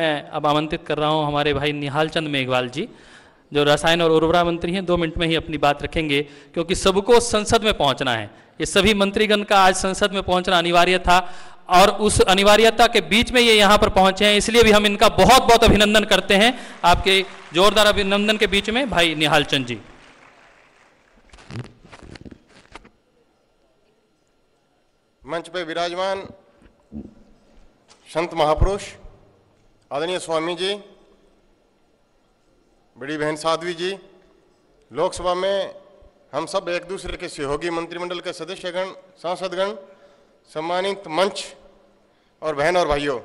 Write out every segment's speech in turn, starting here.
मैं अब आमंत्रित कर रहा हूँ हमारे भाई निहाल चंद मेघवाल जी जो रसायन और उर्वरा मंत्री हैं दो मिनट में ही अपनी बात रखेंगे क्योंकि सबको संसद में पहुंचना है ये सभी मंत्रीगण का आज संसद में पहुंचना अनिवार्य था और उस अनिवार्यता के बीच में ये यहाँ पर पहुंचे हैं इसलिए भी हम इनका बहुत बहुत अभिनंदन करते हैं आपके जोरदार अभिनंदन के बीच में भाई निहाल चंद जी मंच पर विराजमान संत महापुरुष आदरणीय स्वामी जी बड़ी बहन साध्वी जी लोकसभा में हम सब एक दूसरे के सहयोगी मंत्रिमंडल के सदस्यगण सांसदगण सम्मानित मंच और बहन और भाइयों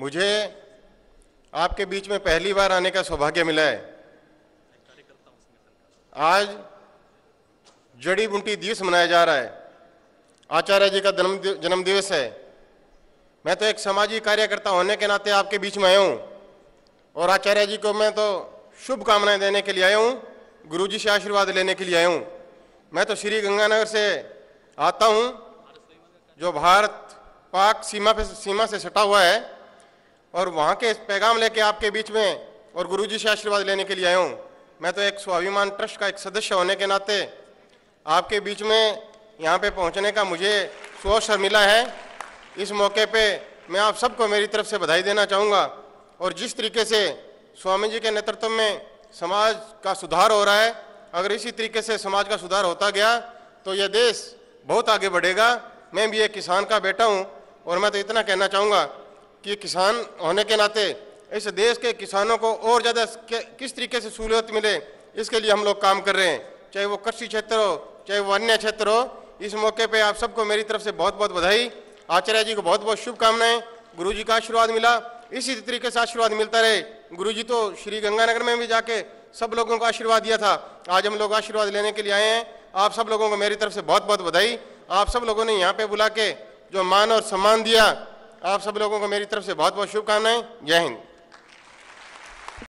मुझे आपके बीच में पहली बार आने का सौभाग्य मिला है आज जड़ी बूटी दिवस मनाया जा रहा है आचार्य जी का जन्म जन्मदिवस है मैं तो एक समाजी कार्यकर्ता होने के नाते आपके बीच में आया हूँ और आचार्य जी को मैं तो शुभकामनाएं देने के लिए आया हूँ गुरु जी से आशीर्वाद लेने के लिए आया हूँ मैं तो श्री गंगानगर से आता हूँ जो भारत पाक सीमा पे सीमा से सटा हुआ है और वहाँ के पैगाम लेके आपके बीच में और गुरु जी से आशीर्वाद लेने के लिए आया हूँ मैं तो एक स्वाभिमान ट्रस्ट का एक सदस्य होने के नाते आपके बीच में यहाँ पे पहुँचने का मुझे सो मिला है इस मौके पे मैं आप सबको मेरी तरफ से बधाई देना चाहूँगा और जिस तरीके से स्वामी जी के नेतृत्व में समाज का सुधार हो रहा है अगर इसी तरीके से समाज का सुधार होता गया तो यह देश बहुत आगे बढ़ेगा मैं भी एक किसान का बेटा हूँ और मैं तो इतना कहना चाहूँगा कि किसान होने के नाते इस देश के किसानों को और ज़्यादा किस तरीके से सहूलियत मिले इसके लिए हम लोग काम कर रहे हैं चाहे वो कृषि क्षेत्र हो चाहे वो अन्य क्षेत्र हो इस मौके पे आप सबको मेरी तरफ से बहुत बहुत बधाई आचार्य जी को बहुत बहुत शुभकामनाएं गुरु जी का आशीर्वाद मिला इसी तरीके से आशीर्वाद मिलता रहे गुरु जी तो श्री गंगानगर में भी जाके सब लोगों को आशीर्वाद दिया था आज हम लोग आशीर्वाद लेने के लिए आए हैं आप सब लोगों को मेरी तरफ से बहुत बहुत बधाई आप सब लोगों ने यहाँ पे बुला के जो मान और सम्मान दिया आप सब लोगों को मेरी तरफ से बहुत बहुत शुभकामनाएं जय हिंद